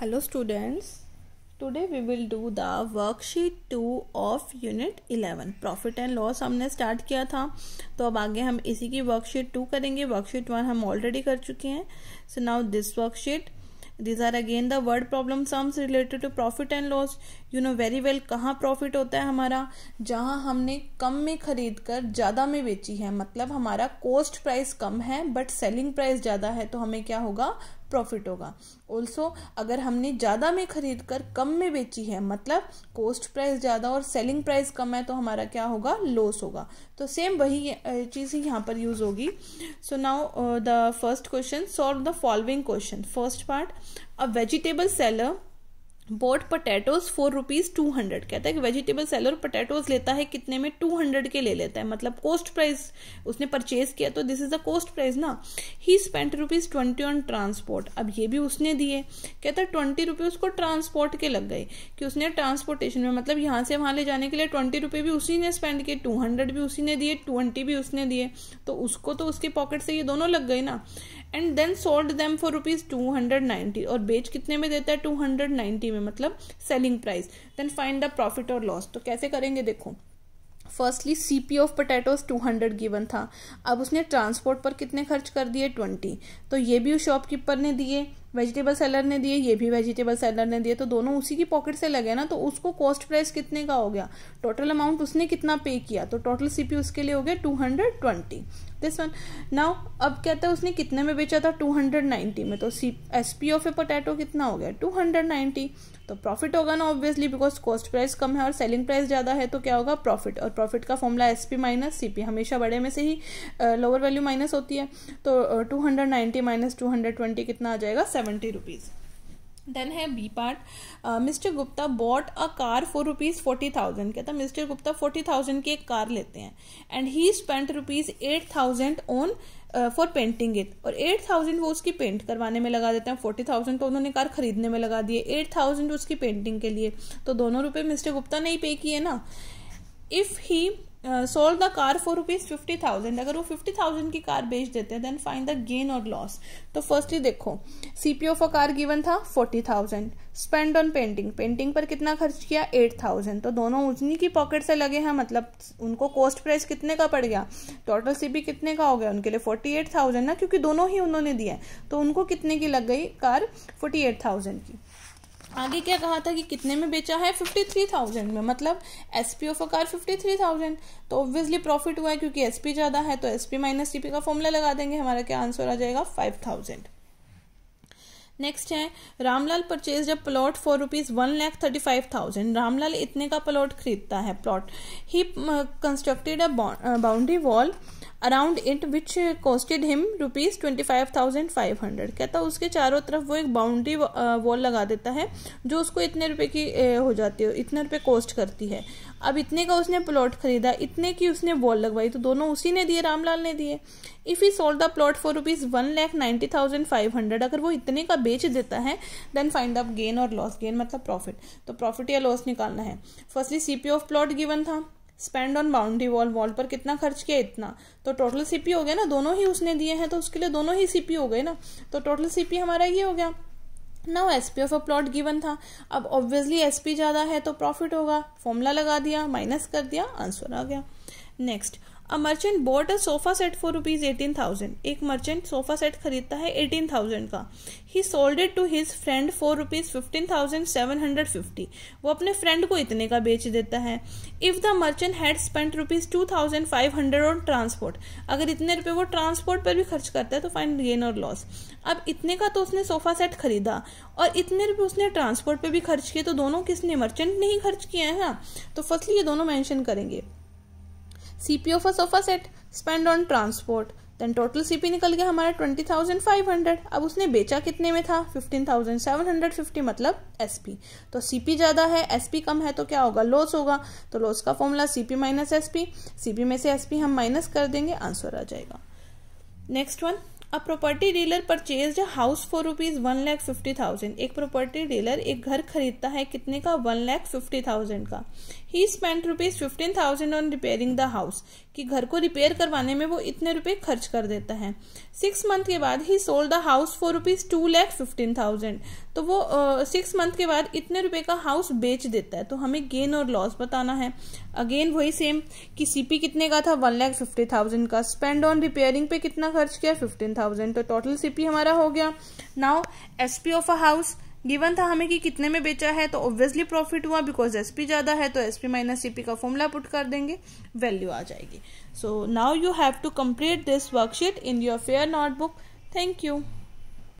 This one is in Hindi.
hello students today we will do the worksheet 2 of unit 11 profit and loss हमने start किया था तो अब आगे हम इसी की worksheet 2 करेंगे worksheet 1 हम already कर चुके हैं so now this worksheet these are again the word problem sums related to profit and loss you know very well कहाँ profit होता है हमारा जहाँ हमने कम में खरीद कर ज़्यादा में बेची है मतलब हमारा cost price कम है but selling price ज़्यादा है तो हमें क्या होगा प्रॉफिट होगा ऑल्सो अगर हमने ज़्यादा में खरीद कर कम में बेची है मतलब कॉस्ट प्राइस ज़्यादा और सेलिंग प्राइस कम है तो हमारा क्या होगा लॉस होगा तो सेम वही चीज़ ही यहाँ पर यूज़ होगी so now the first question solve the following question first part a vegetable seller bought potatoes four rupees two hundred कहता है कि वेजिटेबल सेलर पोटैटोज लेता है कितने में टू हंड्रेड के ले लेता है मतलब कॉस्ट प्राइस उसने परचेज किया तो this is the cost price ना he spent rupees twenty on transport अब ये भी उसने दिए कहता है ट्वेंटी रुपीज उसको ट्रांसपोर्ट के लग गए कि उसने ट्रांसपोर्टेशन में मतलब यहाँ से वहां ले जाने के लिए ट्वेंटी रुपये भी उसी ने स्पेंड किए टू हंड्रेड भी उसी ने दिए ट्वेंटी भी उसने दिए तो उसको तो उसके पॉकेट से ये दोनों लग गए ना and then sold them for rupees two hundred ninety और बेच कितने में देता है टू हंड्रेड नाइन्टी में मतलब selling price then find the profit और लॉस तो कैसे करेंगे देखो firstly C P of potatoes two hundred given था अब उसने ट्रांसपोर्ट पर कितने खर्च कर दिए ट्वेंटी तो ये भी उस शॉपकीपर ने दिए वेजिटेबल सेलर ने दिए ये भी वेजिटेबल सेलर ने दिए तो दोनों उसी की पॉकेट से लगे ना तो उसको कॉस्ट प्राइस कितने का हो गया टोटल अमाउंट उसने कितना पे किया तो टोटल सीपी उसके लिए हो गया two hundred twenty this one now अब कहता है उसने कितने में बेचा था टू हंड्रेड नाइन्टी में तो C S P of a potato कितना हो गया टू हंड्रेड नाइन्टी तो प्रॉफिट होगा ना ऑब्वियसली बिकॉज कॉस्ट प्राइस कम है और सेलिंग प्राइस ज़्यादा है तो क्या होगा प्रॉफिट और प्रॉफिट का formula S P minus C P हमेशा बड़े में से ही लोअर वैल्यू माइनस होती है तो two hundred ninety minus two hundred twenty कितना आ जाएगा सेवेंटी रुपीज़ देन है B part mister Gupta bought a car for rupees forty thousand कहता था मिस्टर गुप्ता फोर्टी थाउजेंड की एक कार लेते हैं and he spent rupees eight thousand on for painting it और एट थाउजेंड वो उसकी पेंट करवाने में लगा देते हैं फोर्टी थाउजेंड तो उन्होंने कार खरीदने में लगा दिए एट थाउजेंड उसकी पेंटिंग के लिए तो दोनों रुपये मिस्टर गुप्ता ने ही पे किए ना if he sold the car for rupees fifty thousand अगर वो फिफ्टी थाउजेंड की कार बेच देते हैं देन फाइंड द गेन और लॉस तो फर्स्टली देखो सीपीओ फॉर कार गिवन था forty thousand spend on painting painting पर कितना खर्च किया एट थाउजेंड तो दोनों उजनी की पॉकेट से लगे हैं मतलब उनको कॉस्ट प्राइस कितने का पड़ गया टोटल सीपी कितने का हो गया उनके लिए फोर्टी एट थाउजेंड ना क्योंकि दोनों ही उन्होंने दिया है तो उनको कितने की लग गई कार फोर्टी एट थाउजेंड की आगे क्या कहा था कि कितने में बेचा है फिफ्टी थ्री थाउजेंड में मतलब S P of a car fifty three thousand तो ऑब्वियसली प्रॉफिट हुआ है क्योंकि एस पी ज़्यादा है तो S P minus T P का फॉर्मूला लगा देंगे हमारा क्या आंसर आ जाएगा फाइव थाउजेंड नेक्स्ट है Ramlal purchase a plot for rupees one lakh thirty five thousand Ramlal इतने का प्लॉट खरीदता है plot he constructed a boundary wall around it which costed him rupees twenty five thousand five hundred कहता उसके चारों तरफ वो एक बाउंड्री वॉल uh, लगा देता है जो उसको इतने रुपए की uh, हो जाती है इतने रुपए कॉस्ट करती है अब इतने का उसने प्लॉट खरीदा इतने की उसने वॉल लगवाई तो दोनों उसी ने दिए रामलाल ने दिए if he sold the plot for rupees one lakh ninety thousand five hundred अगर वो इतने का बेच देता है देन फाइंड अप गेन और लॉस गेन मतलब प्रॉफिट तो प्रॉफिट या लॉस निकालना है firstly CP of plot given था spend on boundary wall wall पर कितना खर्च किया इतना तो टोटल सीपी हो गया ना दोनों ही उसने दिए हैं तो उसके लिए दोनों ही सीपी हो गए ना तो टोटल सीपी हमारा ये हो गया now S P of a plot given था अब ऑब्वियसली एस पी ज़्यादा है तो प्रॉफिट होगा फॉर्मूला लगा दिया माइनस कर दिया आंसर आ गया next a merchant bought a sofa set for rupees eighteen thousand एक मर्चेंट सोफा सेट खरीदता है एटीन थाउजेंड का he sold it to his friend for rupees fifteen thousand seven hundred fifty वो अपने फ्रेंड को इतने का बेच देता है if the merchant had spent rupees two thousand five hundred on transport अगर इतने रुपए वो ट्रांसपोर्ट पर भी खर्च करता है तो फाइन गेन और लॉस अब इतने का तो उसने सोफा सेट खरीदा और इतने रुपए उसने ट्रांसपोर्ट पर भी खर्च किए तो दोनों किसने मर्चेंट ने ही खर्च किए हैं तो फर्स्टली ये दोनों मैंशन करेंगे CPO for sofa set spend on transport then total CP निकल गया हमारा ट्वेंटी थाउजेंड फाइव हंड्रेड अब उसने बेचा कितने में था fifteen thousand seven hundred fifty मतलब एसपी तो सीपी ज्यादा है एसपी कम है तो क्या होगा लॉस होगा तो लॉस का formula CP minus SP CP में से एसपी हम माइनस कर देंगे आंसर आ जाएगा next one a property dealer purchase house for rupees one lakh fifty thousand एक प्रॉपर्टी डीलर एक घर खरीदता है कितने का वन लैख फिफ्टी थाउजेंड का he spend rupees fifteen thousand on repairing the house कि घर को रिपेयर करवाने में वो इतने रुपए खर्च कर देता है सिक्स मंथ के बाद he sold the house for rupees two lakh fifteen thousand तो वो सिक्स uh, मंथ के बाद इतने रुपए का हाउस बेच देता है तो हमें गेन और लॉस बताना है अगेन वही सेम कि सीपी कितने का था वन लैख फिफ्टी थाउजेंड का स्पेंड ऑन रिपेयरिंग पे कितना खर्च किया फिफ्टीन थाउजेंड तो टोटल सीपी हमारा हो गया now SP of a house given था हमें कि कितने में बेचा है तो ऑब्वियसली प्रॉफिट हुआ बिकॉज एसपी ज्यादा है तो एसपी माइनस सीपी का फॉर्मूला पुट कर देंगे वैल्यू आ जाएगी so now you have to complete this worksheet in your fair notebook thank you